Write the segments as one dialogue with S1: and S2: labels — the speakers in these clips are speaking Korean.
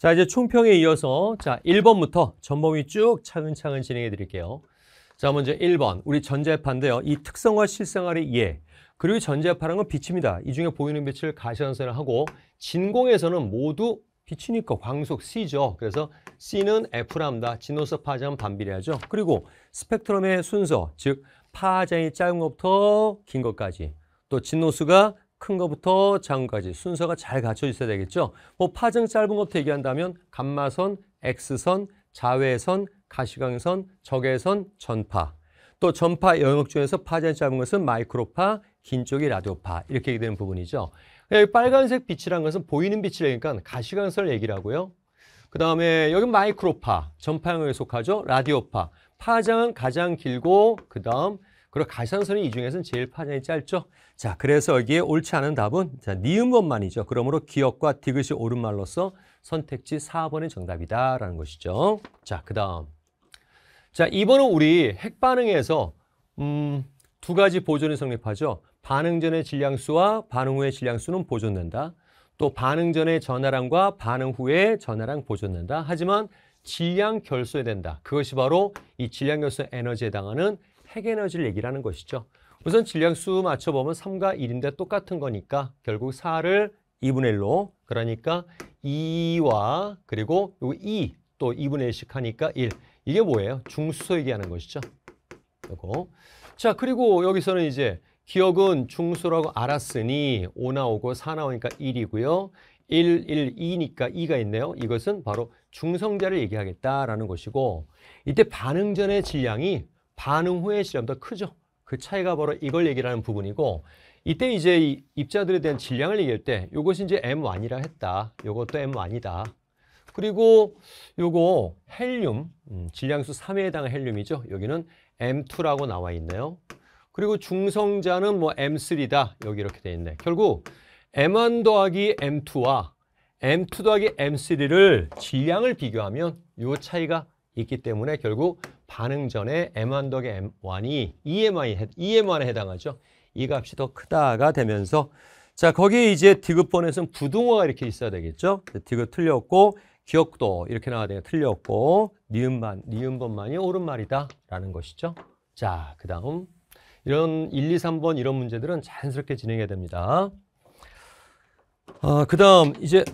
S1: 자, 이제 총평에 이어서 자, 1번부터 전범위 쭉 차근차근 진행해 드릴게요. 자, 먼저 1번. 우리 전자파인데요. 이 특성과 실생활의 예. 그리고 전자파라는 건 빛입니다. 이 중에 보이는 빛을 가시광선을 하고 진공에서는 모두 빛이니까 광속 C죠. 그래서 C는 F랍니다. 진노석 파장 반비례하죠. 그리고 스펙트럼의 순서, 즉 파장이 짧은 것부터 긴 것까지 또 진노수가 큰 것부터 작은까지 순서가 잘 갖춰 있어야 되겠죠. 뭐파장 짧은 것부터 얘기한다면 감마선, X선, 자외선, 가시광선, 적외선, 전파. 또 전파 영역 중에서 파장이 짧은 것은 마이크로파, 긴 쪽이 라디오파 이렇게 얘기되는 부분이죠. 예, 빨간색 빛이란 것은 보이는 빛이라니까 가시광선을 얘기라고요. 그 다음에 여기 마이크로파, 전파 영역에 속하죠. 라디오파, 파장은 가장 길고 그 다음 그리고 가시선이이 중에서는 제일 파장이 짧죠. 자, 그래서 여기에 옳지 않은 답은 자, 니은번만이죠. 그러므로 기억과 디귿이 옳은 말로서 선택지 4번의 정답이다라는 것이죠. 자, 그다음. 자, 이번은 우리 핵 반응에서 음, 두 가지 보존이 성립하죠. 반응 전의 질량수와 반응 후의 질량수는 보존된다. 또 반응 전의 전하량과 반응 후의 전하량 보존된다. 하지만 질량 결소에 된다. 그것이 바로 이 질량 결소 에너지에 해당하는 핵에너지를 얘기하는 것이죠. 우선 질량수 맞춰보면 3과 1인데 똑같은 거니까 결국 4를 2분의 1로 그러니까 2와 그리고 2, 또 2분의 1씩 하니까 1. 이게 뭐예요? 중수소 얘기하는 것이죠. 요거. 자, 그리고 여기서는 이제 기억은 중수라고 알았으니 5 나오고 4 나오니까 1이고요. 1, 1, 2니까 2가 있네요. 이것은 바로 중성자를 얘기하겠다라는 것이고 이때 반응전의 질량이 반응 후의 시험 더 크죠. 그 차이가 바로 이걸 얘기 하는 부분이고 이때 이제 이 입자들에 대한 질량을 얘기할 때 요것이 이제 M1이라 했다. 요것도 M1이다. 그리고 요거 헬륨, 음, 질량수 3에 해당하 헬륨이죠. 여기는 M2라고 나와 있네요. 그리고 중성자는 뭐 M3다. 여기 이렇게 돼 있네. 결국 M1 더하기 M2와 M2 더하기 M3를 질량을 비교하면 요 차이가 있기 때문에 결국 반응 전에 M1 덕의 M1이 EMI, EM1에 해당하죠. 이 값이 더 크다가 되면서 자 거기에 이제 디귿번에서는 부등호가 이렇게 있어야 되겠죠. 네, 디귿 틀렸고 기억도 이렇게 나와야 되요 틀렸고 니은만, 니은번만이 옳은 말이다 라는 것이죠. 자, 그 다음 이런 1, 2, 3번 이런 문제들은 자연스럽게 진행해야 됩니다. 아, 어, 그 다음 이제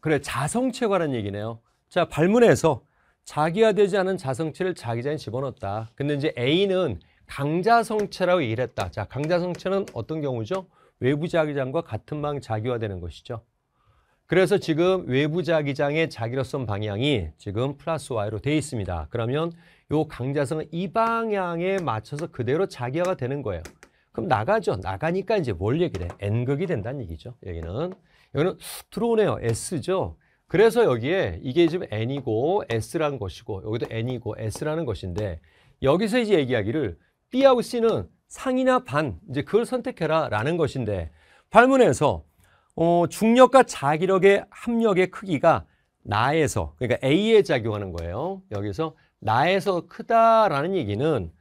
S1: 그래 자성체 관한 얘기네요. 자, 발문에서 자기화되지 않은 자성체를 자기자인 집어넣었다. 근데 이제 A는 강자성체라고 얘기를 했다. 자, 강자성체는 어떤 경우죠? 외부 자기장과 같은 방 자기화되는 것이죠. 그래서 지금 외부 자기장의 자기로선 방향이 지금 플러스 Y로 되어 있습니다. 그러면 요 강자성은 이 방향에 맞춰서 그대로 자기화가 되는 거예요. 그럼 나가죠. 나가니까 이제 뭘 얘기를 해? N극이 된다는 얘기죠. 여기는. 여기는 들어오네요. S죠. 그래서 여기에 이게 지금 n이고 s라는 것이고 여기도 n이고 s라는 것인데 여기서 이제 얘기하기를 b하고 c는 상이나 반 이제 그걸 선택해라 라는 것인데 발문에서 어, 중력과 자기력의 합력의 크기가 나에서 그러니까 A에 작용하는 거예요. 여기서 나에서 크다라는 얘기는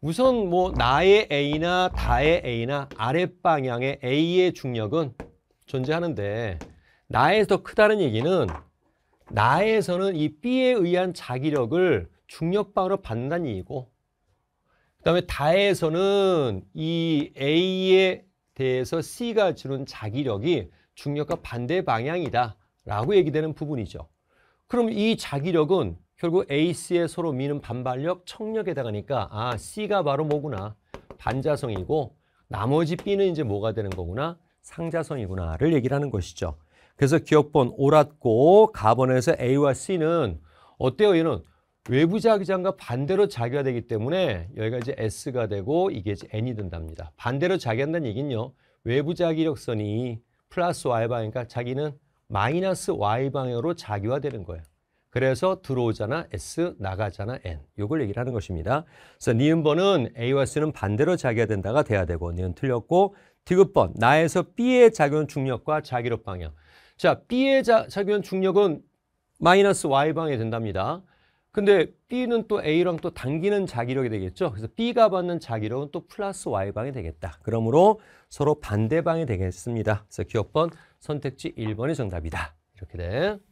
S1: 우선 뭐 나의 A나 다의 A나 아랫 방향의 A의 중력은 존재하는데 나에서 크다는 얘기는 나에서는 이 B에 의한 자기력을 중력방으로 받는다는 얘기고 그 다음에 다에서는 이 A에 대해서 C가 주는 자기력이 중력과 반대 방향이다 라고 얘기되는 부분이죠. 그럼 이 자기력은 결국 a c 에 서로 미는 반발력 청력에 다가니까 아 C가 바로 뭐구나 반자성이고 나머지 B는 이제 뭐가 되는 거구나 상자성이구나를 얘기를 하는 것이죠. 그래서 기억본 오았고 가번에서 A와 C는 어때요? 얘는 외부 자기장과 반대로 자기가 되기 때문에 여기가 이제 S가 되고 이게 이제 N이 된답니다. 반대로 자기한다는 얘기는요. 외부 자기력선이 플러스 Y방이니까 자기는 마이너스 Y방향으로 자기화되는 거예요. 그래서 들어오잖아 S, 나가잖아 N. 요걸 얘기를 하는 것입니다. 그래서 니은번은 A와 C는 반대로 자기가 된다가 돼야 되고 니은 틀렸고 디귿번 나에서 B의 작용 중력과 자기력 방향. 자, B의 자, 작용 중력은 마이너스 Y 방향이 된답니다. 근데 B는 또 A랑 또 당기는 자기력이 되겠죠. 그래서 B가 받는 자기력은 또 플러스 Y방이 되겠다. 그러므로 서로 반대방이 되겠습니다. 그래서 기억번 선택지 1번이 정답이다. 이렇게 돼.